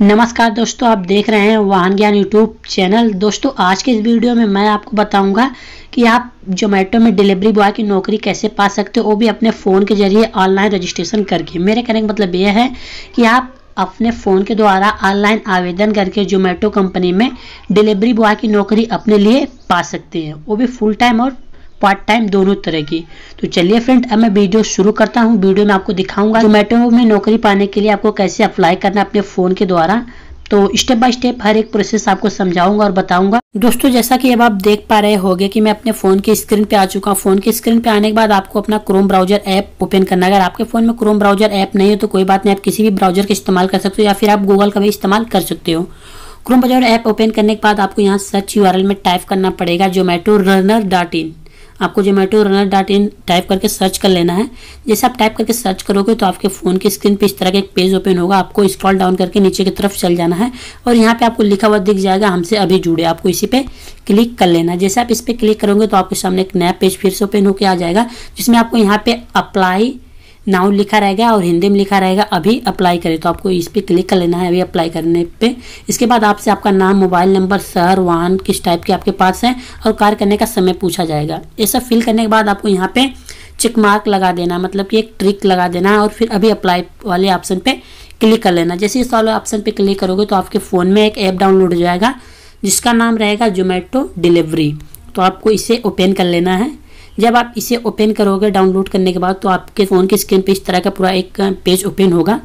नमस्कार दोस्तों आप देख रहे हैं वाहन ज्ञान यूट्यूब चैनल दोस्तों आज के इस वीडियो में मैं आपको बताऊंगा कि आप जोमेटो में डिलीवरी बॉय की नौकरी कैसे पा सकते हो वो भी अपने फ़ोन के जरिए ऑनलाइन रजिस्ट्रेशन करके मेरे कहने का मतलब यह है कि आप अपने फ़ोन के द्वारा ऑनलाइन आवेदन करके जोमेटो कंपनी में डिलीवरी बॉय की नौकरी अपने लिए पा सकते हैं वो भी फुल टाइम और पार्ट टाइम दोनों तरह की तो चलिए फ्रेंड अब मैं वीडियो शुरू करता हूँ वीडियो में आपको दिखाऊंगा जोमेटो में नौकरी पाने के लिए आपको कैसे अप्लाई करना अपने फ़ोन के द्वारा तो स्टेप बाय स्टेप हर एक प्रोसेस आपको समझाऊंगा और बताऊंगा दोस्तों जैसा कि अब आप देख पा रहे होंगे कि मैं अपने फोन के स्क्रीन पे आ चुका हूँ फोन के स्क्रीन पे आने के बाद आपको अपना क्रोम ब्राउजर ऐप ओपन करना अगर आपके फोन में क्रोम ब्राउजर ऐप नहीं है तो कोई बात नहीं आप किसी भी ब्राउजर का इस्तेमाल कर सकते हो या फिर आप गूगल का भी इस्तेमाल कर सकते हो क्रोम ब्राउजर ऐप ओपन करने के बाद आपको यहाँ सर्च यू में टाइप करना पड़ेगा जोमेटो रनर डॉट इन आपको Zomato runner dot in type करके सर्च कर लेना है जैसे आप टाइप करके सर्च करोगे तो आपके फ़ोन की स्क्रीन पे इस तरह का एक पेज ओपन होगा आपको स्क्रॉल डाउन करके नीचे की तरफ चल जाना है और यहाँ पे आपको लिखा हुआ दिख जाएगा हमसे अभी जुड़े आपको इसी पे क्लिक कर लेना है जैसे आप इस पर क्लिक करोगे तो आपके सामने एक नया पेज फिर से ओपन होकर आ जाएगा जिसमें आपको यहाँ पर अप्लाई नाउ लिखा रहेगा और हिंदी में लिखा रहेगा अभी अप्लाई करें तो आपको इस पर क्लिक कर लेना है अभी अप्लाई करने पे इसके बाद आपसे आपका नाम मोबाइल नंबर शहर वाहन किस टाइप के आपके पास है और कार्य करने का समय पूछा जाएगा ये सब फिल करने के बाद आपको यहाँ पे चेक मार्क लगा देना मतलब कि एक ट्रिक लगा देना है और फिर अभी अप्लाई वाले ऑप्शन पर क्लिक कर लेना जैसे इस वाले ऑप्शन पर क्लिक करोगे तो आपके फ़ोन में एक ऐप डाउनलोड हो जाएगा जिसका नाम रहेगा जोमेटो डिलीवरी तो आपको इसे ओपन कर लेना है जब आप इसे ओपन करोगे डाउनलोड करने के बाद तो आपके फ़ोन की स्क्रीन पर इस तरह का पूरा एक पेज ओपन होगा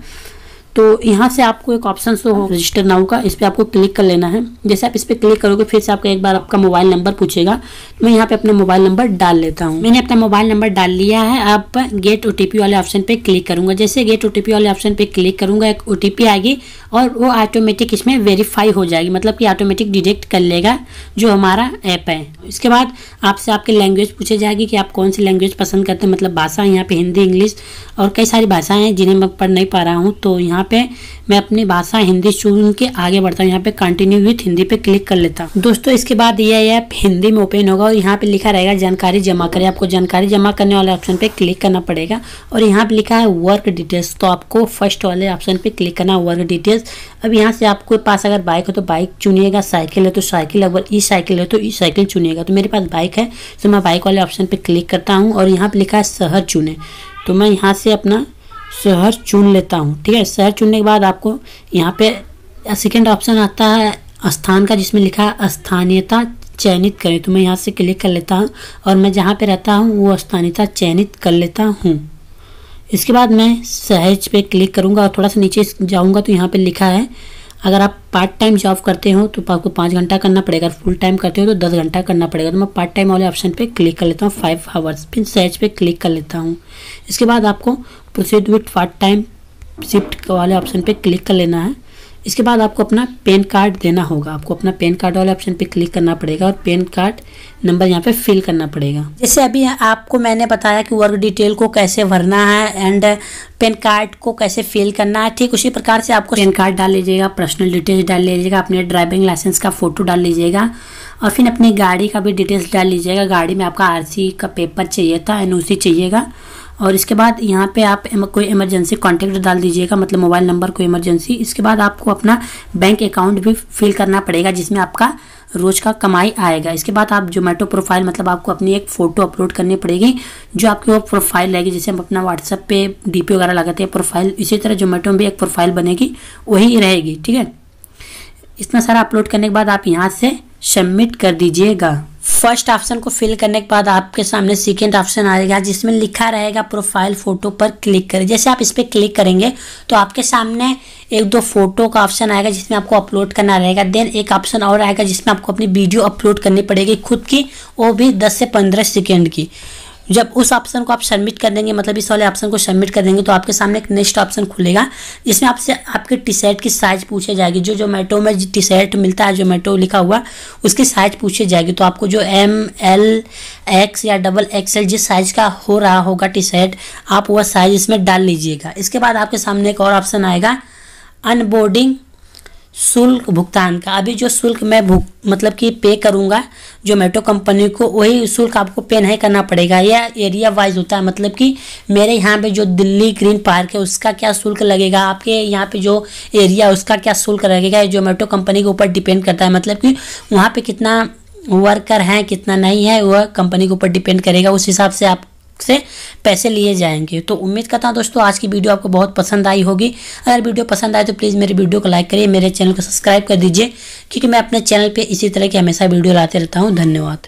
तो यहाँ से आपको एक ऑप्शन शो हो रजिस्टर नाउ का इस पर आपको क्लिक कर लेना है जैसे आप इस पर क्लिक करोगे फिर से आपका एक बार आपका मोबाइल नंबर पूछेगा मैं यहाँ पे अपना मोबाइल नंबर डाल लेता हूँ मैंने अपना मोबाइल नंबर डाल लिया है आप गेट ओ वाले ऑप्शन पे क्लिक करूंगा जैसे गेट ओ वाले ऑप्शन पे क्लिक करूंगा एक ओ आएगी और वो ऑटोमेटिक इसमें वेरीफाई हो जाएगी मतलब कि ऑटोमेटिक डिटेक्ट कर लेगा जो हमारा ऐप है इसके बाद आपसे आपकी लैंग्वेज पूछी जाएगी कि आप कौन सी लैंग्वेज पसंद करते हैं मतलब भाषा यहाँ पे हिंदी इंग्लिश और कई सारी भाषाएं हैं जिन्हें मैं पढ़ नहीं पा रहा हूँ तो यहाँ यहाँ पे मैं अपनी भाषा हिंदी चुन के आगे बढ़ता हूँ यहाँ पे कंटिन्यू विथ हिंदी पे क्लिक कर लेता हूँ दोस्तों इसके बाद ये ऐप हिंदी में ओपन होगा और यहाँ पे लिखा रहेगा जानकारी जमा करें आपको जानकारी जमा करने वाले ऑप्शन पे क्लिक करना पड़ेगा और यहाँ पे लिखा है वर्क डिटेल्स तो आपको फर्स्ट वाले ऑप्शन पे क्लिक करना वर्क डिटेल्स अब यहाँ से आपके पास अगर बाइक हो तो बाइक चुनिएगा साइकिल है तो साइकिल अगर ई साइकिल है तो ई साइकिल तो चुनिएगा तो मेरे पास बाइक है तो मैं बाइक वाले ऑप्शन पे क्लिक करता हूँ और यहाँ पे लिखा है शहर चुने तो मैं यहाँ से अपना शहर चुन लेता हूँ ठीक है शहर चुनने के बाद आपको यहाँ पे सेकेंड ऑप्शन आता है स्थान का जिसमें लिखा है स्थानीयता चयनित करें तो मैं यहाँ से क्लिक कर लेता हूँ और मैं जहाँ पे रहता हूँ वो स्थानीयता चयनित कर लेता हूँ इसके बाद मैं सहज पे क्लिक करूँगा और थोड़ा सा नीचे जाऊँगा तो यहाँ पे लिखा है अगर आप पार्ट टाइम जॉब करते हो तो आपको पाँच घंटा करना पड़ेगा अगर फुल टाइम करते हो तो दस घंटा करना पड़ेगा तो मैं पार्ट टाइम वाले ऑप्शन पे क्लिक कर लेता हूँ फाइव आवर्स फिर सर्च पे क्लिक कर लेता हूँ इसके बाद आपको proceed with part time shift वाले ऑप्शन पे क्लिक कर लेना है इसके बाद आपको अपना पेन कार्ड देना होगा आपको अपना पेन कार्ड वाले ऑप्शन पे क्लिक करना पड़ेगा और पेन कार्ड नंबर यहाँ पे फिल करना पड़ेगा जैसे अभी आपको मैंने बताया कि वर्क डिटेल को कैसे भरना है एंड पेन कार्ड को कैसे फिल करना है ठीक उसी प्रकार से आपको पेन कार्ड डाल लीजिएगा पर्सनल डिटेल्स डाल लीजिएगा अपने ड्राइविंग लाइसेंस का फ़ोटो डाल लीजिएगा और फिर अपनी गाड़ी का भी डिटेल्स डाल लीजिएगा गाड़ी में आपका आर का पेपर चाहिए था एन चाहिएगा और इसके बाद यहाँ पे आप कोई इमरजेंसी कॉन्टैक्ट डाल दीजिएगा मतलब मोबाइल नंबर कोई इमरजेंसी इसके बाद आपको अपना बैंक अकाउंट भी फिल करना पड़ेगा जिसमें आपका रोज का कमाई आएगा इसके बाद आप जोमेटो प्रोफाइल मतलब आपको अपनी एक फ़ोटो अपलोड करनी पड़ेगी जो आपकी वो प्रोफाइल रहेगी जैसे हम अपना व्हाट्सअप पे पी वगैरह लगाते हैं प्रोफाइल इसी तरह जोमेटो में भी एक प्रोफाइल बनेगी वही रहेगी ठीक है इतना सारा अपलोड करने के बाद आप यहाँ से सबमिट कर दीजिएगा फर्स्ट ऑप्शन को फिल करने के बाद आपके सामने सेकेंड ऑप्शन आएगा जिसमें लिखा रहेगा प्रोफाइल फ़ोटो पर क्लिक करें जैसे आप इस पर क्लिक करेंगे तो आपके सामने एक दो फोटो का ऑप्शन आएगा जिसमें आपको अपलोड करना रहेगा देन एक ऑप्शन और आएगा जिसमें आपको अपनी वीडियो अपलोड करनी पड़ेगी खुद की वो भी दस से पंद्रह सेकेंड की जब उस ऑप्शन को आप सबमिट कर देंगे मतलब इस वाले ऑप्शन को सबमिट कर देंगे तो आपके सामने एक नेक्स्ट ऑप्शन खुलेगा जिसमें आपसे आपके टी शर्ट की साइज पूछी जाएगी जो जोमेटो में टी शर्ट मिलता है जोमेटो लिखा हुआ उसकी साइज पूछी जाएगी तो आपको जो एम एल एक्स या डबल एक्सएल जिस साइज का हो रहा होगा टी शर्ट आप वह साइज इसमें डाल लीजिएगा इसके बाद आपके सामने एक और ऑप्शन आएगा अनबोर्डिंग शुल्क भुगतान का अभी जो शुल्क मैं भुग मतलब कि पे करूँगा जोमेटो कंपनी को वही शुल्क आपको पे नहीं करना पड़ेगा यह एरिया वाइज होता है मतलब कि मेरे यहाँ पे जो दिल्ली ग्रीन पार्क है उसका क्या शुल्क लगेगा आपके यहाँ पे जो एरिया उसका क्या शुल्क लगेगा ये जोमेटो कंपनी के ऊपर डिपेंड करता है मतलब कि वहाँ पर कितना वर्कर हैं कितना नहीं है वह कंपनी के ऊपर डिपेंड करेगा उस हिसाब से आप से पैसे लिए जाएंगे तो उम्मीद करता हूँ दोस्तों आज की वीडियो आपको बहुत पसंद आई होगी अगर वीडियो पसंद आए तो प्लीज़ मेरे वीडियो को लाइक करिए मेरे चैनल को सब्सक्राइब कर दीजिए क्योंकि मैं अपने चैनल पर इसी तरह की हमेशा वीडियो लाते रहता हूँ धन्यवाद